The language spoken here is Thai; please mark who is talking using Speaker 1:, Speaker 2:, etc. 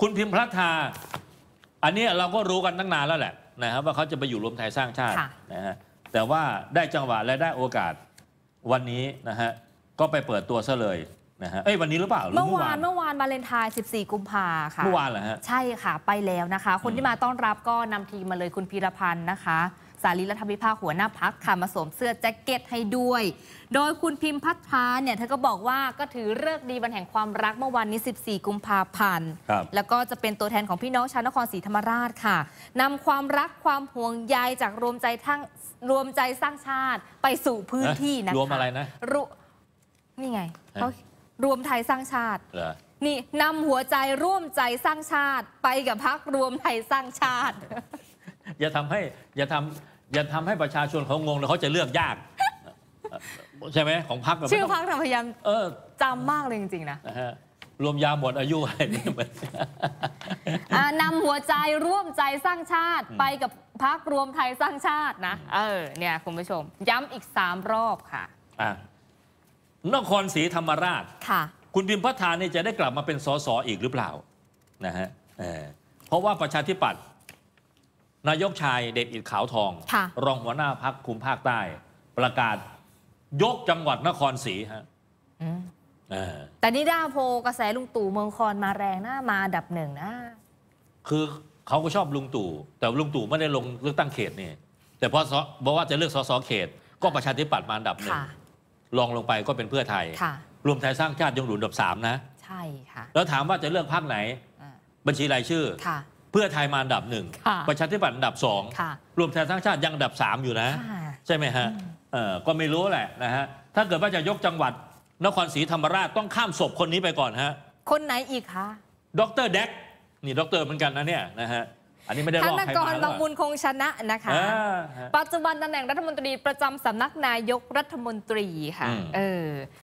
Speaker 1: คุณพิมพ์พระทา อันนี้เราก็รู้กันตั้งนานแล้วแหละนะครับว่าเขาจะไปอยู่รวมไทยสร้างชาตินะฮะแต่ว่าได้จังหวะและได้โอกาสวันนี้นะฮะก็ไปเปิดตัวซะเลยนะฮะเอ้ยวันนี้หรือเปล่า เมื่อวานเ
Speaker 2: มื่อวานวาเลนไทน์14 กุมภาค่ะเมื่อวานเหรอฮะใช่ค่ะ ไปแล้วนะคะ คนที่มาต้อนรับก็นำทีมมาเลยคุณพีรพันธ์นะคะสาลีรัฐพิภาหัวหน้าพักค่ะมาสวมเสื้อแจ็คเก็ตให้ด้วย โดยคุณพิมพ์พัฒพาเนี่ยเธอก็บอกว่าก็ถือเลิกดีวันแห่งความรักเมื่อวันนี้ 14กุมภาพันธ์แล้วก็จะเป็นตัวแทนของพี่น้องชาวนครศรีธรรมราชค่ะ นำความรักความห่วงใยจากรวมใจทั้งรวมใจสร้างชาติไปสู่พื้นที่นะคะรวมอะไรนะรนี่ไงเขารวมไทยสร้างชาตินี่นำหัวใจร่วมใจสร้างชาติไปกับพักรวมไทยสร้างชาติ
Speaker 1: อย่าทำให้ อย่าทำอย่าทำให้ประชาชนเขางง แล้วเขาจะเลือกยาก ใช่ไหมของพรรคชื่อพรร
Speaker 2: คพยายามจำมากเลยจริงๆนะ
Speaker 1: รวมยาหมดอายุอะไรนี่เหมือน
Speaker 2: นำหัวใจร่วมใจสร้างชาติไปกับพักรวมไทยสร้างชาตินะ เออเนี่ยคุณผู้ชม ย้ำอีกสามรอบ
Speaker 1: ค่ะอนครศรีธรรมราชค่ะ คุณพิมพ์พัฒนานี่จะได้กลับมาเป็นสสอีกหรือเปล่านะฮะเพราะว่าประชาธิปัตย์นายกชายเดชอิดขาวทอง รองหัวหน้าพักคุมภาคใต้ ประกาศ ยกจังหวัดนครศรีฮะ
Speaker 2: แต่นี่ด้าโพกระแสลุงตู่เมืองคอนมาแรงนะมาดับหนึ่งนะ
Speaker 1: คือเขาก็ชอบลุงตู่แต่ลุงตู่ไม่ได้ลงเลือกตั้งเขตนี่ แต่พอบอกว่าจะเลือกสสเขต ก็ประชาธิปัตย์มาดับหนึ่งลองลงไปก็เป็นเพื่อไทยรวมไทยสร้างชาติยังหลุนดับสามนะ
Speaker 2: ใช่ค่ะ
Speaker 1: แล้วถามว่าจะเลือกพรรคไหน บัญชีรายชื่อเพื่อไทยมาอันดับหนึ่ง ประชาธิปัตย์อันดับสอง รวมไทยสร้างชาติยังอันดับสามอยู่นะ ใช่ไหมฮะ ก็ไม่รู้แหละนะฮะ ถ้าเกิดว่าจะยกจังหวัดนครศรีธรรมราชต้องข้ามศพคนนี้ไปก่อนฮะ
Speaker 2: คนไหนอีกคะ
Speaker 1: ดรแดกนี่ดรเหมือนกันนะเนี่ยนะฮะ อันนี้ไม่ได้รอใครมาแล้วละมุล
Speaker 2: คงชนะนะคะปัจจุบันตำแหน่งรัฐมนตรีประจำสำนักนายกรัฐมนตรีค่ะเออ